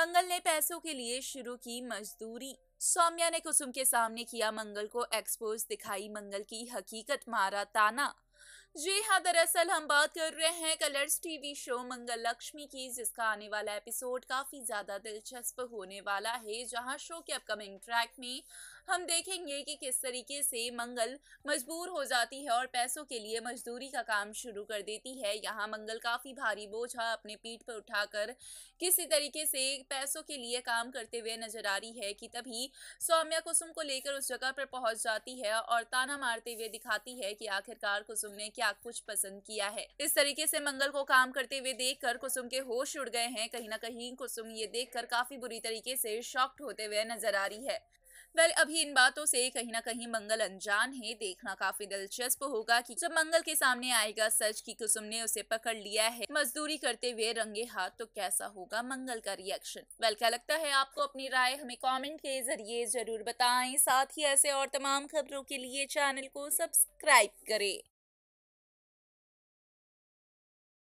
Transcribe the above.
मंगल ने पैसों के लिए शुरू की मजदूरी सौम्या ने कुसुम के सामने किया मंगल को एक्सपोज दिखाई मंगल की हकीकत मारा ताना जी हाँ दरअसल हम बात कर रहे हैं Colors TV show Mangal Lakshmi की जिसका आने वाला एपिसोड काफी ज्यादा दिलचस्प होने वाला है जहाँ शो के अपकमिंग ट्रैक में हम देखेंगे कि किस तरीके से मंगल मजबूर हो जाती है और पैसों के लिए मजदूरी का काम शुरू कर देती है यहाँ मंगल काफी भारी बोझा हाँ, अपने पीठ पर उठाकर किसी तरीके से पैसों के लिए काम करते हुए नजर आ रही है कि तभी सौम्या कुसुम को लेकर उस जगह पर पहुंच जाती है और ताना मारते हुए दिखाती है कि आखिरकार कुसुम ने क्या कुछ पसंद किया है इस तरीके से मंगल को काम करते हुए देखकर कुसुम के होश उड़ गए हैं कहीं ना कहीं कुसुम ये देखकर काफी बुरी तरीके से शॉक्ड होते हुए नजर आ रही है वेल अभी इन बातों से कहीं ना कहीं मंगल अनजान है देखना काफी दिलचस्प होगा कि जब मंगल के सामने आएगा सच कि कुसुम ने उसे पकड़ लिया है मजदूरी करते हुए रंगे हाथ तो कैसा होगा मंगल का रिएक्शन वेल क्या लगता है आपको अपनी राय हमें कमेंट के जरिए जरूर बताएं साथ ही ऐसे और तमाम खबरों के लिए चैनल को सब्सक्राइब करे